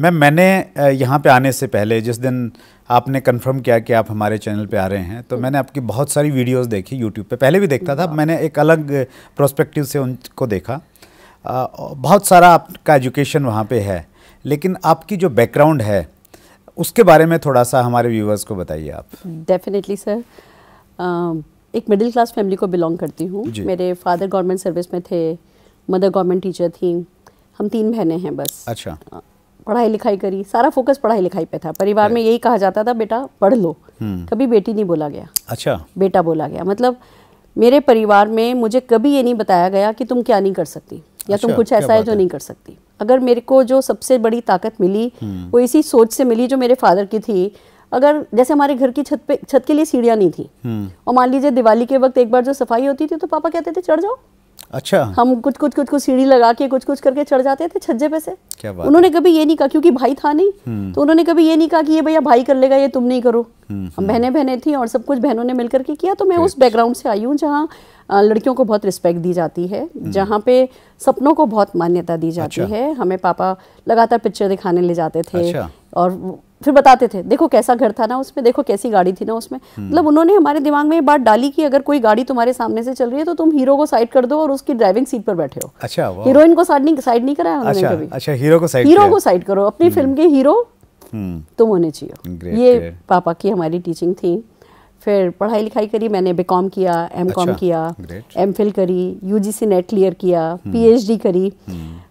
Ma'am मैंने यहाँ पे आने से पहले जिस दिन आपने कंफर्म किया कि आप हमारे चैनल पे आ रहे हैं तो मैंने आपकी बहुत सारी वीडियोस देखी यूट्यूब पे पहले भी देखता था मैंने एक अलग प्रोस्पेक्टिव से उनको देखा बहुत सारा आपका एजुकेशन वहाँ पे है लेकिन आपकी जो बैकग्राउंड है उसके बारे में थोड़ा सा हमारे व्यूवर्स को बताइए आप डेफिनेटली सर एक मिडिल क्लास फैमिली को बिलोंग करती हूँ मेरे फादर गवर्नमेंट सर्विस में थे मदर गवर्नमेंट टीचर थी हम तीन बहनें हैं बस अच्छा पढ़ाई लिखाई करी सारा फोकस पढ़ाई लिखाई पे था परिवार में यही कहा जाता था बेटा पढ़ लो हम्म। कभी बेटी नहीं बोला गया अच्छा बेटा बोला गया मतलब मेरे परिवार में मुझे कभी ये नहीं बताया गया कि तुम क्या नहीं कर सकती या तुम अच्छा, कुछ ऐसा है जो नहीं कर सकती अगर मेरे को जो सबसे बड़ी ताकत मिली हम्म। वो इसी सोच से मिली जो मेरे फादर की थी अगर जैसे हमारे घर की छत पे छत के लिए सीढ़ियाँ नहीं थी हम्म। और मान लीजिए दिवाली के वक्त एक बार जो सफाई होती थी तो पापा कहते थे चढ़ जाओ अच्छा हम कुछ कुछ कुछ कुछ सीढ़ी लगा के कुछ कुछ करके चढ़ जाते थे छज्जे पे से क्या बात उन्होंने कभी ये नहीं कहा क्योंकि भाई था नहीं हम्म। तो उन्होंने कभी ये नहीं कहा कि ये भैया भाई कर लेगा ये तुम नहीं करो हम्म, हम बहने हम्म। बहने थी और सब कुछ बहनों ने मिल करके किया तो मैं उस बैकग्राउंड से आई हूँ जहाँ लड़कियों को बहुत रिस्पेक्ट दी जाती है जहाँ पे सपनों को बहुत मान्यता दी जाती अच्छा। है हमें पापा लगातार पिक्चर दिखाने ले जाते थे अच्छा। और फिर बताते थे देखो कैसा घर था ना उसमें देखो कैसी गाड़ी थी ना उसमें हम्म। मतलब उन्होंने हमारे दिमाग में ये बात डाली कि अगर कोई गाड़ी तुम्हारे सामने से चल रही है तो तुम हीरो को साइड कर दो और उसकी ड्राइविंग सीट पर बैठे हो अच्छा हीरोइन को साइड नहीं साइड नहीं कराया अच्छा, कभी अच्छा हीरो को साइड हीरो को साइड करो अपनी फिल्म हम्म। के हीरो हम्म। तुम होने चाहिए ये पापा की हमारी टीचिंग थी फिर पढ़ाई लिखाई करी मैंने बी कॉम किया एम कॉम अच्छा, किया एम फिल करी U G C net clear किया पी एच डी करी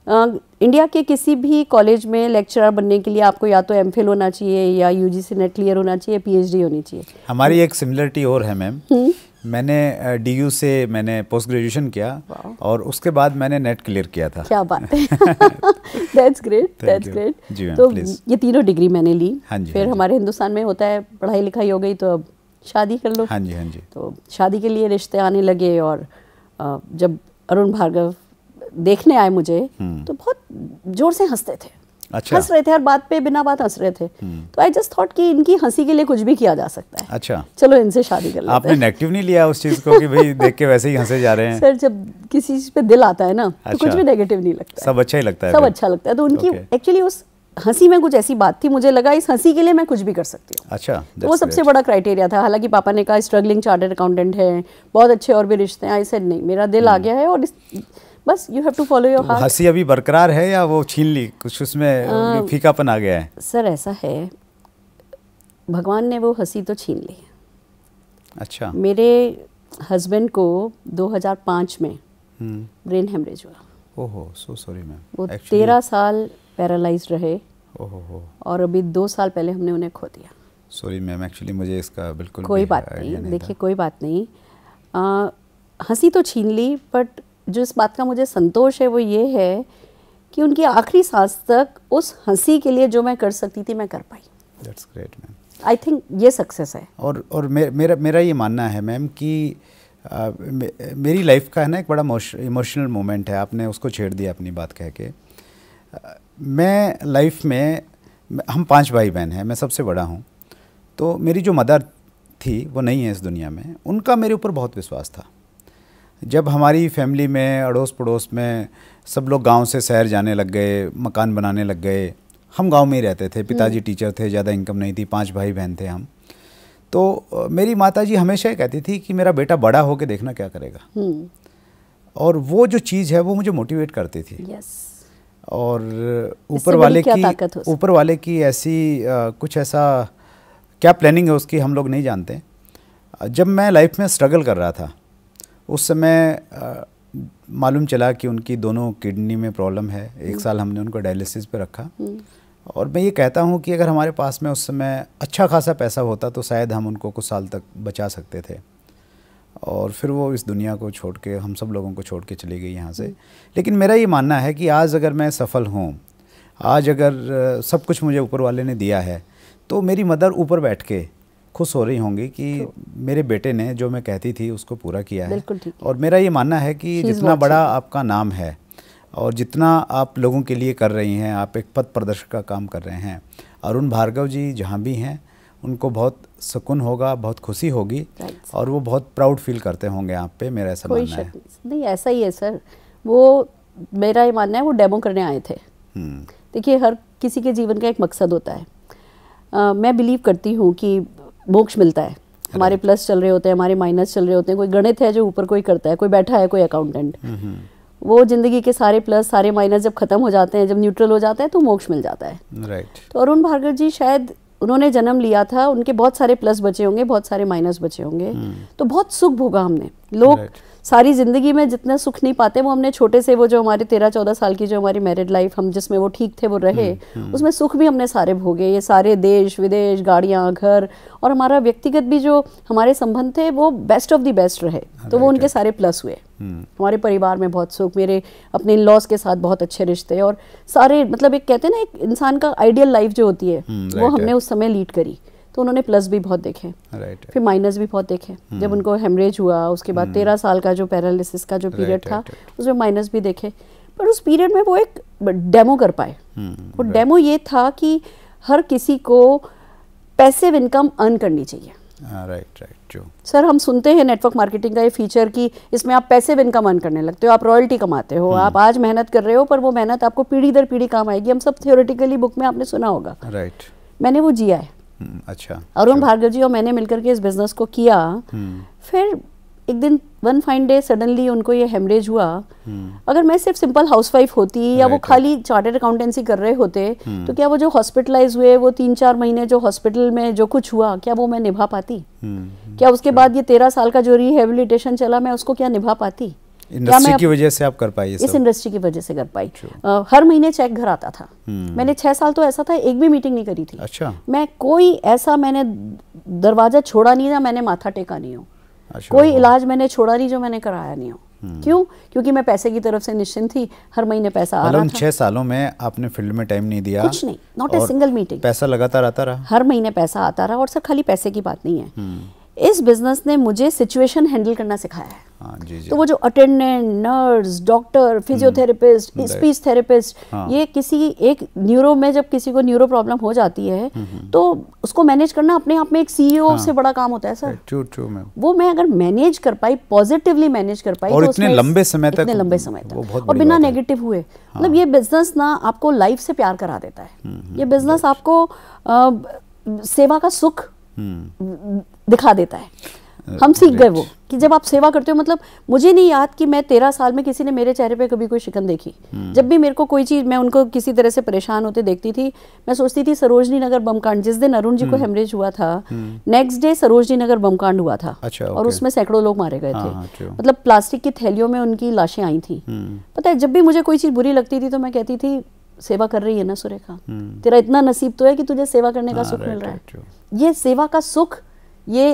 आ, hmm. इंडिया के किसी भी कॉलेज में लेक्चरर बनने के लिए आपको या तो एम फिल होना चाहिए या U G C net clear होना चाहिए पी एच डी होनी चाहिए हमारी एक सिमिलरिटी और है मैम hmm. मैंने डी यू से मैंने पोस्ट ग्रेजुएशन किया और उसके बाद मैंने नेट क्लियर किया था क्या बात है दैट्स ग्रेट दैट्स ग्रेट तो ये तीनों डिग्री मैंने ली हाँ फिर हाँ हमारे हिंदुस्तान में होता है पढ़ाई लिखाई हो गई तो अब शादी कर लो हाँ जी हाँ जी तो शादी के लिए रिश्ते आने लगे और जब अरुण भार्गव देखने आए मुझे हम्म। तो बहुत जोर से हंसते थे अच्छा हंस रहे थे हर बात पे बिना बात हंस रहे थे हम्म। तो आई जस्ट थॉट कि इनकी हंसी के लिए कुछ भी किया जा सकता है अच्छा चलो इनसे शादी कर लेते आपने नेगेटिव नहीं लिया उस चीज को कि भाई देख के वैसे ही हंसे जा रहे हैं सर जब किसी चीज पे दिल आता है ना अच्छा। तो कुछ अच्छा। भी नेगेटिव नहीं लगता सब अच्छा ही लगता है सब अच्छा लगता है तो उनकी एक्चुअली उस हंसी में कुछ ऐसी बात थी मुझे लगा इस हंसी के लिए मैं कुछ भी कर सकती हूँ अच्छा तो वो सबसे बड़ा क्राइटेरिया था हालांकि पापा ने कहा स्ट्रगलिंग चार्टर्ड अकाउंटेंट है बहुत अच्छे और भी रिश्ते हैं आई सेड नहीं मेरा दिल आ हम्म। गया है और बस you have to follow your heart हंसी अभी बरकरार है या वो छीन ली कुछ उसमें फीकापन आ गया है सर ऐसा है भगवान ने वो हंसी तो छीन ली अच्छा मेरे हस्बैंड को 2005 में ब्रेन हम्म। हेमरेज हुआ ओहो सो सॉरी मैम वो तेरह साल पैरालाइज रहे और अभी दो साल पहले हमने उन्हें खो दिया सॉरी मैम एक्चुअली मुझे इसका बिल्कुल कोई बात नहीं, देखिए कोई बात नहीं हंसी तो छीन ली बट जो इस बात का मुझे संतोष है वो ये है कि उनकी आखिरी सांस तक उस हंसी के लिए जो मैं कर सकती थी मैं कर पाई that's great ma'am I think ये सक्सेस है और और मे, मेरा मेरा ये मानना है मैम कि आ, मे, मेरी लाइफ का है ना एक बड़ा इमोशनल मोमेंट है आपने उसको छेड़ दिया अपनी बात कह के मैं लाइफ में हम पांच भाई बहन हैं मैं सबसे बड़ा हूँ तो मेरी जो मदर थी वो नहीं है इस दुनिया में उनका मेरे ऊपर बहुत विश्वास था जब हमारी फैमिली में अड़ोस पड़ोस में सब लोग गांव से शहर जाने लग गए मकान बनाने लग गए हम गांव में ही रहते थे हम्म। पिताजी टीचर थे ज़्यादा इनकम नहीं थी पांच भाई बहन थे हम तो मेरी माता जी हमेशा कहती थी कि मेरा बेटा बड़ा होकर देखना क्या करेगा हम्म। और वो जो चीज़ है वो मुझे मोटिवेट करती थी yes. और ऊपर वाले की ऊपर वाले की ऐसी आ, कुछ ऐसा क्या प्लानिंग है उसकी हम लोग नहीं जानते जब मैं लाइफ में स्ट्रगल कर रहा था उस समय मालूम चला कि उनकी दोनों किडनी में प्रॉब्लम है एक हम्म। साल हमने उनको डायलिसिस पे रखा हम्म। और मैं ये कहता हूँ कि अगर हमारे पास में उस समय अच्छा खासा पैसा होता तो शायद हम उनको कुछ साल तक बचा सकते थे और फिर वो इस दुनिया को छोड़ के हम सब लोगों को छोड़ के चली गई यहाँ से लेकिन मेरा ये मानना है कि आज अगर मैं सफल हूँ आज अगर सब कुछ मुझे ऊपर वाले ने दिया है तो मेरी मदर ऊपर बैठ के खुश हो रही होंगी कि मेरे बेटे ने जो मैं कहती थी उसको पूरा किया है और मेरा ये मानना है कि जितना बड़ा आपका नाम है और जितना आप लोगों के लिए कर रही हैं आप एक पथ प्रदर्शक का काम कर रहे हैं अरुण भार्गव जी जहाँ भी हैं उनको बहुत सुकून होगा बहुत खुशी होगी right, और वो बहुत प्राउड फील करते होंगे आप पे मेरा ऐसा मानना है नहीं ऐसा ही है सर वो मेरा ये मानना है वो डेमो करने आए थे हम्म। देखिए हर किसी के जीवन का एक मकसद होता है आ, मैं बिलीव करती हूँ कि मोक्ष मिलता है हमारे प्लस चल रहे होते हैं हमारे माइनस चल रहे होते हैं कोई गणित है जो ऊपर कोई करता है कोई बैठा है कोई अकाउंटेंट हम्म। वो जिंदगी के सारे प्लस सारे माइनस जब खत्म हो जाते हैं जब न्यूट्रल हो जाता है तो मोक्ष मिल जाता है राइट right. तो अरुण भार्गव जी शायद उन्होंने जन्म लिया था उनके बहुत सारे प्लस बचे होंगे बहुत सारे माइनस बचे होंगे हम्म। तो बहुत सुख भोगा हमने लोग सारी ज़िंदगी में जितना सुख नहीं पाते वो हमने छोटे से वो जो हमारे तेरह चौदह साल की जो हमारी मैरिड लाइफ हम जिसमें वो ठीक थे वो रहे हम्म, हम्म। उसमें सुख भी हमने सारे भोगे ये सारे देश विदेश गाड़ियाँ घर और हमारा व्यक्तिगत भी जो हमारे संबंध थे वो बेस्ट ऑफ द बेस्ट रहे तो वो उनके सारे प्लस हुए हम्म। हमारे परिवार में बहुत सुख मेरे अपने इन लॉज के साथ बहुत अच्छे रिश्ते और सारे मतलब एक कहते हैं ना एक इंसान का आइडियल लाइफ जो होती है वो हमने उस समय लीड करी तो उन्होंने प्लस भी बहुत देखे right, फिर माइनस भी बहुत देखे hmm. जब उनको हेमरेज हुआ उसके बाद hmm. तेरह साल का जो पैरालिसिस का जो पीरियड right, था right, उसमें माइनस भी देखे पर उस पीरियड में वो एक डेमो कर पाए hmm, वो डेमो ये था कि हर किसी को पैसिव इनकम अर्न करनी चाहिए राइट राइट जो सर हम सुनते हैं नेटवर्क मार्केटिंग का ये फीचर कि इसमें आप पैसिव का अर्न करने लगते हो आप रॉयल्टी कमाते हो hmm. आप आज मेहनत कर रहे हो पर वो मेहनत आपको पीढ़ी दर पीढ़ी काम आएगी हम सब थियोरेटिकली बुक में आपने सुना होगा राइट right. मैंने वो जिया है हम्म, अच्छा अरुण भार्गव जी और मैंने मिलकर के इस बिजनेस को किया हम्म। फिर एक दिन वन फाइन डे सडनली उनको ये हेमरेज हुआ हम्म। अगर मैं सिर्फ सिंपल हाउसवाइफ होती या वो खाली चार्टेड अकाउंटेंसी कर रहे होते तो क्या वो जो हॉस्पिटलाइज हुए वो तीन चार महीने जो हॉस्पिटल में जो कुछ हुआ क्या वो मैं निभा पाती क्या उसके बाद ये तेरह साल का जो रिहेबिलिटेशन चला मैं उसको क्या निभा पाती इंडस्ट्री की वजह से आप कर पाई इस इंडस्ट्री की वजह से कर पाई uh, हर महीने चेक घर आता था हम्म। मैंने छह साल तो ऐसा था एक भी मीटिंग नहीं करी थी अच्छा मैं कोई ऐसा मैंने दरवाजा छोड़ा नहीं था मैंने माथा टेका नहीं हूँ अच्छा, कोई इलाज मैंने छोड़ा नहीं जो मैंने कराया नहीं हो हम्म। क्यों क्योंकि मैं पैसे की तरफ से निश्चिंत थी हर महीने पैसा आ मतलब रहा था छह सालों में आपने फील्ड में टाइम नहीं दिया कुछ नहीं नॉट ए सिंगल मीटिंग पैसा लगातार आता रहा हर महीने पैसा आता रहा और सर खाली पैसे की बात नहीं है हम्म। इस बिजनेस ने मुझे सिचुएशन हैंडल करना सिखाया है हाँ, जी, जी. तो वो जो attendant nurse doctor hmm, physiotherapist hmm, speech therapist हाँ। ये किसी एक न्यूरो में जब किसी को न्यूरो प्रॉब्लम हो जाती है हम्म, तो उसको मैनेज करना अपने आप में एक सीईओ e हाँ. से बड़ा काम होता है सर ट्रू ट्रू मैम वो मैं अगर मैनेज कर पाई पॉजिटिवली मैनेज कर पाई और तो इतने लंबे समय तक इतने लंबे समय तक और बिना नेगेटिव हुए हाँ। मतलब ये बिजनेस ना आपको लाइफ से प्यार करा देता है ये बिजनेस आपको सेवा का सुख दिखा देता है Uh, हम सीख गए वो कि जब आप सेवा करते हो मतलब मुझे नहीं याद कि मैं तेरह साल में किसी ने मेरे चेहरे पे कभी कोई शिकन देखी hmm. जब भी मेरे को कोई चीज़ मैं उनको किसी तरह से परेशान होते देखती थी मैं सोचती थी सरोजनी नगर बमकांड जिस दिन अरुण जी को हेमरेज hmm. हुआ था next hmm. Day Sarojini Nagar बमकांड हुआ था अच्छा, और उसमें सैकड़ों लोग मारे गए हाँ, थे हाँ, मतलब प्लास्टिक की थैलियों में उनकी लाशें आई थी पता है जब भी मुझे कोई चीज़ बुरी लगती थी तो मैं कहती थी सेवा कर रही है ना सुरेखा तेरा इतना नसीब तो है कि तुझे सेवा करने का हाँ, सुख मिल रहा है ये सेवा का सुख ये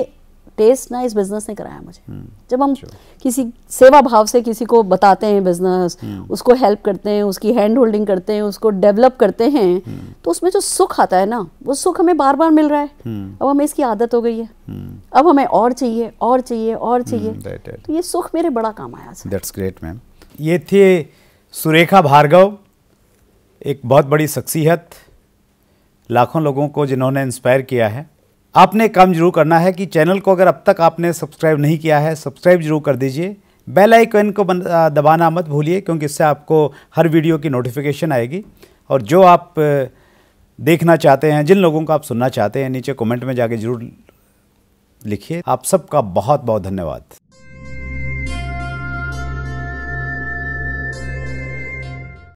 टेस्ट ना इस बिज़नेस ने कराया मुझे हम्म, जब हम किसी सेवा भाव से किसी को बताते हैं बिज़नेस हम्म। उसको हेल्प करते हैं उसकी हैंड होल्डिंग करते हैं उसको डेवलप करते हैं हम्म। तो उसमें जो सुख आता है ना वो सुख हमें बार बार मिल रहा है अब हमें इसकी आदत हो गई है अब हमें और चाहिए और चाहिए और चाहिए तो ये सुख मेरे बड़ा काम आया दैट्स ग्रेट मैम ये थे सुरेखा भार्गव एक बहुत बड़ी शख्सियत लाखों लोगों को जिन्होंने इंस्पायर किया है आपने काम जरूर करना है कि चैनल को अगर अब तक आपने सब्सक्राइब नहीं किया है सब्सक्राइब जरूर कर दीजिए बेल आइकन को दबाना मत भूलिए क्योंकि इससे आपको हर वीडियो की नोटिफिकेशन आएगी और जो आप देखना चाहते हैं जिन लोगों को आप सुनना चाहते हैं नीचे कमेंट में जाके ज़रूर लिखिए आप सबका बहुत बहुत धन्यवाद